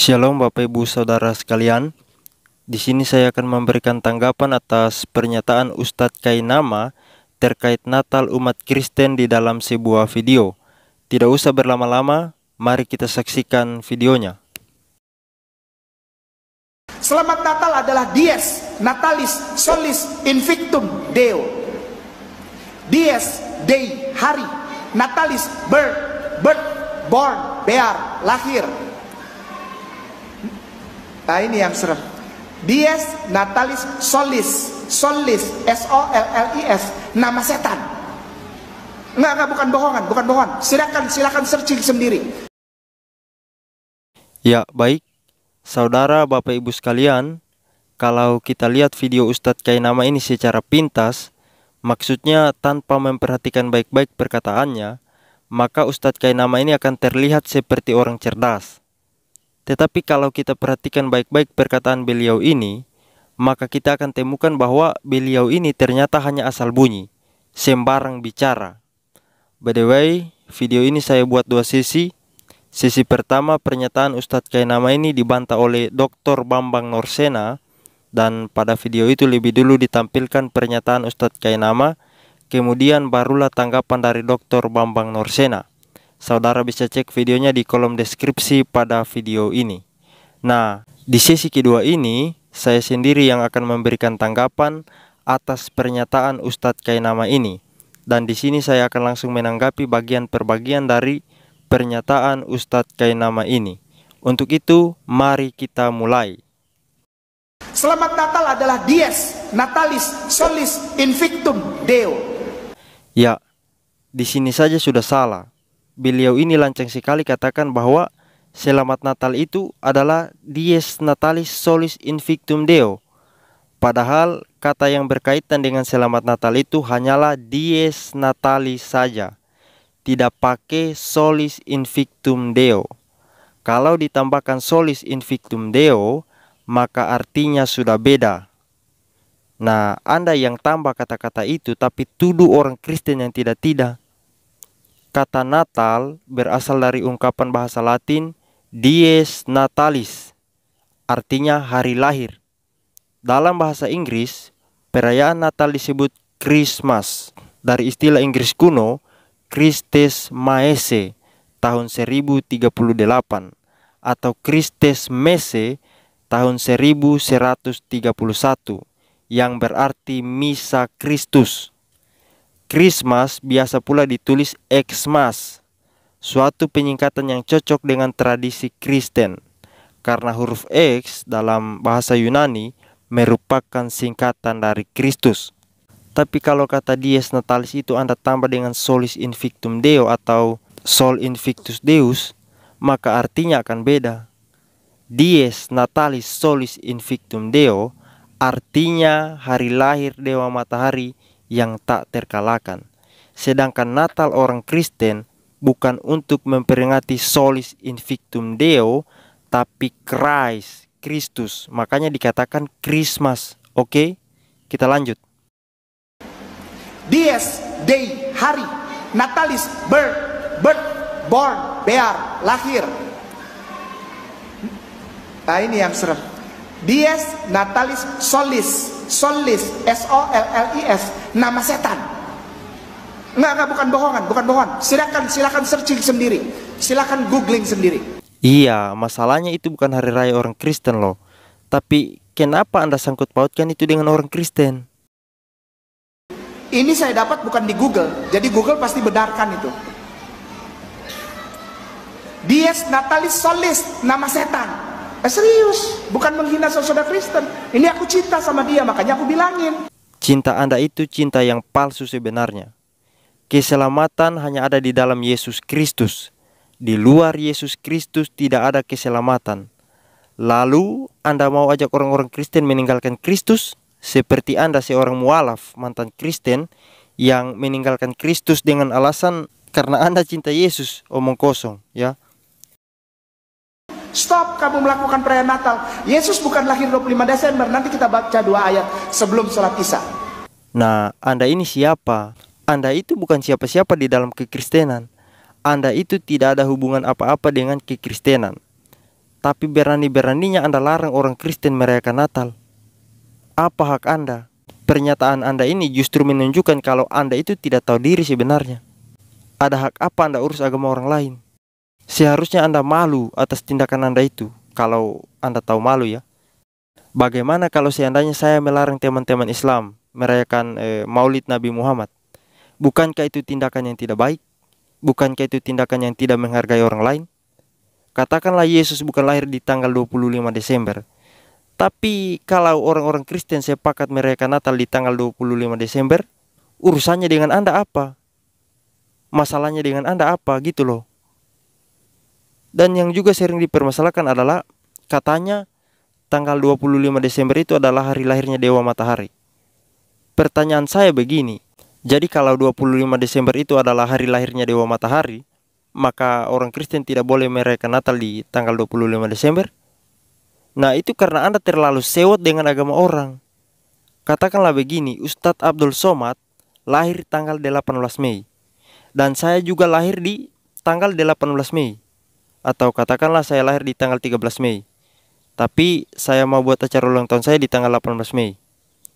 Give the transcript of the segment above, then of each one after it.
Shalom Bapak Ibu Saudara sekalian. Di sini saya akan memberikan tanggapan atas pernyataan Ustadz Kainama terkait Natal umat Kristen di dalam sebuah video. Tidak usah berlama-lama, mari kita saksikan videonya. Selamat Natal adalah dies, natalis, solis, invictum, deo. Dies, day, hari. Natalis, birth, birth, born, bear, lahir Nah ini yang serem. Dies Natalis Solis. Solis. S-O-L-L-I-S. Nama setan. Enggak, enggak, bukan bohongan, bukan bohongan. Silakan, silakan searching sendiri. Ya, baik. Saudara, Bapak Ibu sekalian, kalau kita lihat video Ustadz Kainama ini secara pintas, maksudnya tanpa memperhatikan baik-baik perkataannya, maka Ustadz Kainama ini akan terlihat seperti orang cerdas. Tetapi kalau kita perhatikan baik-baik perkataan beliau ini, maka kita akan temukan bahwa beliau ini ternyata hanya asal bunyi, sembarang bicara. By the way, video ini saya buat dua sisi. Sisi pertama pernyataan Ustadz Kainama ini dibantah oleh Dr. Bambang Norsena dan pada video itu lebih dulu ditampilkan pernyataan Ustadz Kainama, kemudian barulah tanggapan dari Dr. Bambang Norsena. Saudara bisa cek videonya di kolom deskripsi pada video ini. Nah, di sesi kedua ini, saya sendiri yang akan memberikan tanggapan atas pernyataan Ustadz Kainama ini. Dan di sini saya akan langsung menanggapi bagian per bagian dari pernyataan Ustadz Kainama ini. Untuk itu, mari kita mulai. Selamat Natal adalah dies, natalis, solis, invictum, deo. Ya, di sini saja sudah salah beliau ini lancang sekali katakan bahwa Selamat Natal itu adalah Dies Natalis Solis Invictum Deo. Padahal kata yang berkaitan dengan Selamat Natal itu hanyalah Dies Natalis saja. Tidak pakai Solis Invictum Deo. Kalau ditambahkan Solis Invictum Deo, maka artinya sudah beda. Nah, Anda yang tambah kata-kata itu tapi tuduh orang Kristen yang tidak-tidak, kata Natal berasal dari ungkapan bahasa Latin dies natalis, artinya hari lahir. Dalam bahasa Inggris, perayaan Natal disebut Christmas. Dari istilah Inggris kuno, Christes Maese tahun 1038 atau Christes Mese tahun 1131 yang berarti Misa Kristus. Christmas biasa pula ditulis Xmas, suatu penyingkatan yang cocok dengan tradisi Kristen, karena huruf X dalam bahasa Yunani merupakan singkatan dari Kristus. Tapi kalau kata Dies Natalis itu Anda tambah dengan Solis Invictum Deo atau Sol Invictus Deus, maka artinya akan beda. Dies Natalis Solis Invictum Deo artinya hari lahir Dewa Matahari yang tak terkalahkan. Sedangkan Natal orang Kristen bukan untuk memperingati solis invictum Deo, tapi Christ, Kristus. Makanya dikatakan Christmas. Oke, kita lanjut. Dies Dei hari Natalis ber ber born bear lahir. Nah ini yang serem. Dies Natalis solis solis S O L L I S nama setan. Enggak, enggak bukan bohongan, bukan bohongan. Silakan silakan searching sendiri. Silakan googling sendiri. Iya, masalahnya itu bukan hari raya orang Kristen loh. Tapi kenapa Anda sangkut pautkan itu dengan orang Kristen? Ini saya dapat bukan di Google, jadi Google pasti benarkan itu. Dies Natalis Solis, nama setan. Eh, serius, bukan menghina saudara Kristen. Ini aku cinta sama dia, makanya aku bilangin. Cinta Anda itu cinta yang palsu sebenarnya. Keselamatan hanya ada di dalam Yesus Kristus. Di luar Yesus Kristus tidak ada keselamatan. Lalu Anda mau ajak orang-orang Kristen meninggalkan Kristus seperti Anda seorang mualaf mantan Kristen yang meninggalkan Kristus dengan alasan karena Anda cinta Yesus, omong kosong ya. Stop kamu melakukan perayaan Natal. Yesus bukan lahir 25 Desember. Nanti kita baca dua ayat sebelum sholat Isya. Nah, Anda ini siapa? Anda itu bukan siapa-siapa di dalam kekristenan. Anda itu tidak ada hubungan apa-apa dengan kekristenan. Tapi berani-beraninya Anda larang orang Kristen merayakan Natal. Apa hak Anda? Pernyataan Anda ini justru menunjukkan kalau Anda itu tidak tahu diri sebenarnya. Ada hak apa Anda urus agama orang lain? Seharusnya Anda malu atas tindakan Anda itu, kalau Anda tahu malu ya. Bagaimana kalau seandainya saya melarang teman-teman Islam merayakan eh, Maulid Nabi Muhammad? Bukankah itu tindakan yang tidak baik? Bukankah itu tindakan yang tidak menghargai orang lain? Katakanlah Yesus bukan lahir di tanggal 25 Desember. Tapi kalau orang-orang Kristen sepakat merayakan Natal di tanggal 25 Desember, urusannya dengan Anda apa? Masalahnya dengan Anda apa gitu loh. Dan yang juga sering dipermasalahkan adalah katanya tanggal 25 Desember itu adalah hari lahirnya Dewa Matahari. Pertanyaan saya begini, jadi kalau 25 Desember itu adalah hari lahirnya Dewa Matahari, maka orang Kristen tidak boleh merayakan Natal di tanggal 25 Desember? Nah itu karena Anda terlalu sewot dengan agama orang. Katakanlah begini, Ustadz Abdul Somad lahir tanggal 18 Mei. Dan saya juga lahir di tanggal 18 Mei atau katakanlah saya lahir di tanggal 13 Mei. Tapi saya mau buat acara ulang tahun saya di tanggal 18 Mei.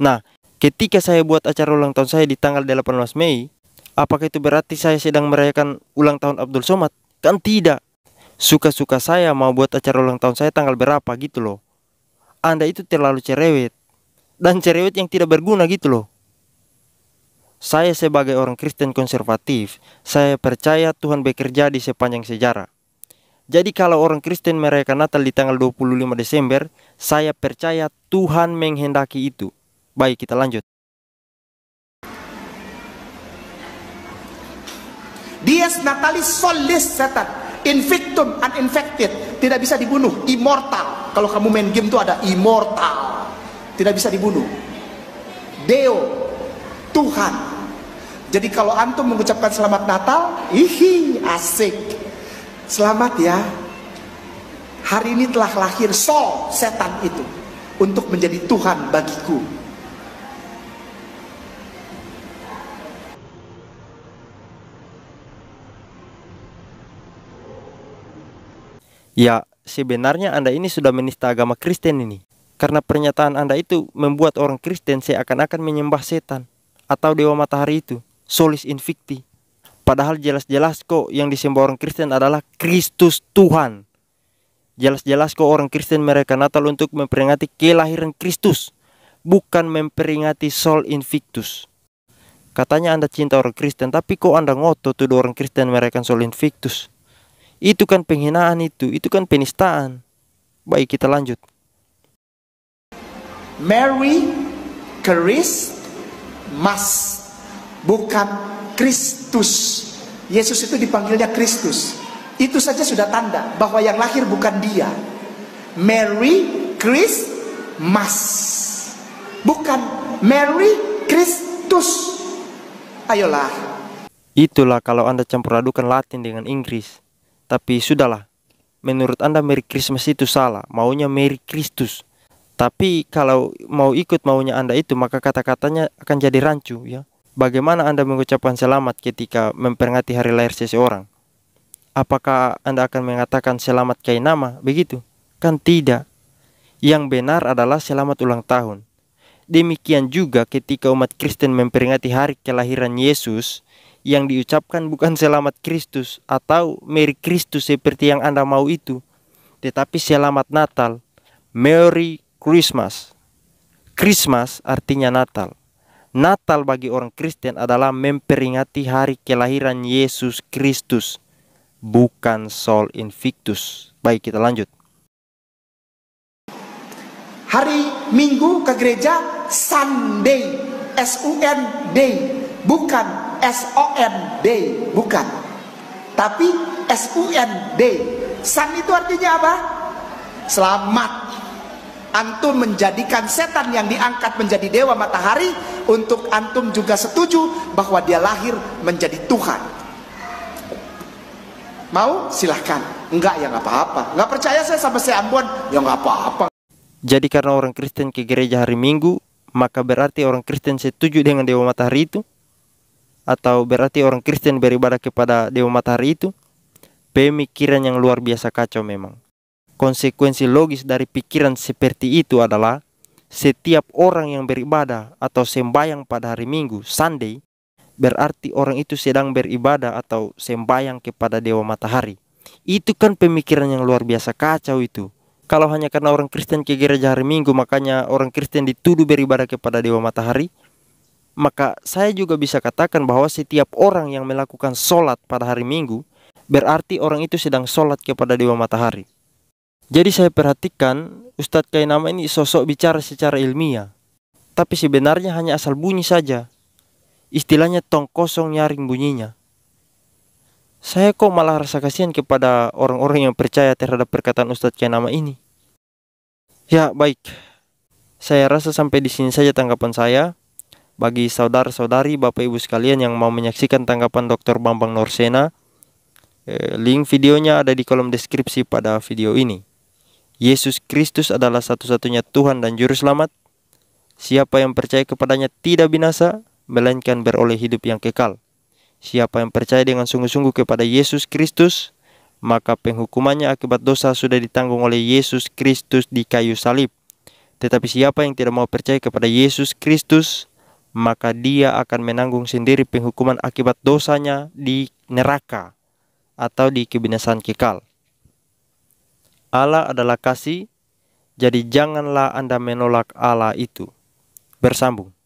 Nah, ketika saya buat acara ulang tahun saya di tanggal 18 Mei, apakah itu berarti saya sedang merayakan ulang tahun Abdul Somad? Kan tidak. Suka-suka saya mau buat acara ulang tahun saya tanggal berapa gitu loh. Anda itu terlalu cerewet. Dan cerewet yang tidak berguna gitu loh. Saya sebagai orang Kristen konservatif, saya percaya Tuhan bekerja di sepanjang sejarah. Jadi kalau orang Kristen merayakan Natal di tanggal 25 Desember, saya percaya Tuhan menghendaki itu. Baik, kita lanjut. Dies natalis solis setan. Invictum and infected. Tidak bisa dibunuh. Immortal. Kalau kamu main game itu ada immortal. Tidak bisa dibunuh. Deo. Tuhan. Jadi kalau antum mengucapkan selamat Natal, ihi asik. Selamat ya. Hari ini telah lahir Sol, setan itu. Untuk menjadi Tuhan bagiku. Ya, sebenarnya Anda ini sudah menista agama Kristen ini. Karena pernyataan Anda itu membuat orang Kristen seakan-akan menyembah setan atau dewa matahari itu, solis invicti. Padahal jelas-jelas kok yang disembah orang Kristen adalah Kristus Tuhan. Jelas-jelas kok orang Kristen mereka Natal untuk memperingati kelahiran Kristus, bukan memperingati Sol Invictus. Katanya Anda cinta orang Kristen, tapi kok Anda ngotot tuduh orang Kristen mereka Sol Invictus. Itu kan penghinaan itu, itu kan penistaan. Baik, kita lanjut. Mary Christmas bukan Kristus. Yesus itu dipanggilnya Kristus. Itu saja sudah tanda bahwa yang lahir bukan dia. Mary Christmas. Bukan Mary Kristus. Ayolah. Itulah kalau Anda campur adukan Latin dengan Inggris. Tapi sudahlah. Menurut Anda Merry Christmas itu salah, maunya Merry Kristus. Tapi kalau mau ikut maunya Anda itu maka kata-katanya akan jadi rancu ya. Bagaimana Anda mengucapkan selamat ketika memperingati hari lahir seseorang? Apakah Anda akan mengatakan selamat nama? Begitu? Kan tidak. Yang benar adalah selamat ulang tahun. Demikian juga ketika umat Kristen memperingati hari kelahiran Yesus, yang diucapkan bukan selamat Kristus atau Merry Kristus seperti yang Anda mau itu, tetapi selamat Natal, Merry Christmas. Christmas artinya Natal. Natal bagi orang Kristen adalah memperingati hari kelahiran Yesus Kristus, bukan Sol Invictus. Baik, kita lanjut. Hari Minggu ke gereja Sunday, S U N D, bukan S O N D, bukan. Tapi S U N D. Sun itu artinya apa? Selamat. Antum menjadikan setan yang diangkat menjadi dewa matahari untuk antum juga setuju bahwa dia lahir menjadi Tuhan mau silahkan enggak ya nggak apa-apa nggak percaya saya sama si Ambon ya nggak apa-apa jadi karena orang Kristen ke gereja hari Minggu maka berarti orang Kristen setuju dengan Dewa Matahari itu atau berarti orang Kristen beribadah kepada Dewa Matahari itu pemikiran yang luar biasa kacau memang. Konsekuensi logis dari pikiran seperti itu adalah setiap orang yang beribadah atau sembahyang pada hari Minggu, Sunday, berarti orang itu sedang beribadah atau sembahyang kepada Dewa Matahari. Itu kan pemikiran yang luar biasa kacau itu. Kalau hanya karena orang Kristen ke gereja hari Minggu, makanya orang Kristen dituduh beribadah kepada Dewa Matahari, maka saya juga bisa katakan bahwa setiap orang yang melakukan sholat pada hari Minggu, berarti orang itu sedang sholat kepada Dewa Matahari. Jadi saya perhatikan Ustadz Kainama ini sosok bicara secara ilmiah, tapi sebenarnya hanya asal bunyi saja. Istilahnya tong kosong nyaring bunyinya. Saya kok malah rasa kasihan kepada orang-orang yang percaya terhadap perkataan Ustadz Kainama ini. Ya baik, saya rasa sampai di sini saja tanggapan saya. Bagi saudara-saudari, bapak ibu sekalian yang mau menyaksikan tanggapan Dr. Bambang Norsena, eh, link videonya ada di kolom deskripsi pada video ini. Yesus Kristus adalah satu-satunya Tuhan dan Juru Selamat. Siapa yang percaya kepadanya tidak binasa, melainkan beroleh hidup yang kekal. Siapa yang percaya dengan sungguh-sungguh kepada Yesus Kristus, maka penghukumannya akibat dosa sudah ditanggung oleh Yesus Kristus di kayu salib. Tetapi siapa yang tidak mau percaya kepada Yesus Kristus, maka dia akan menanggung sendiri penghukuman akibat dosanya di neraka atau di kebinasaan kekal. Allah adalah kasih, jadi janganlah Anda menolak Allah itu. Bersambung.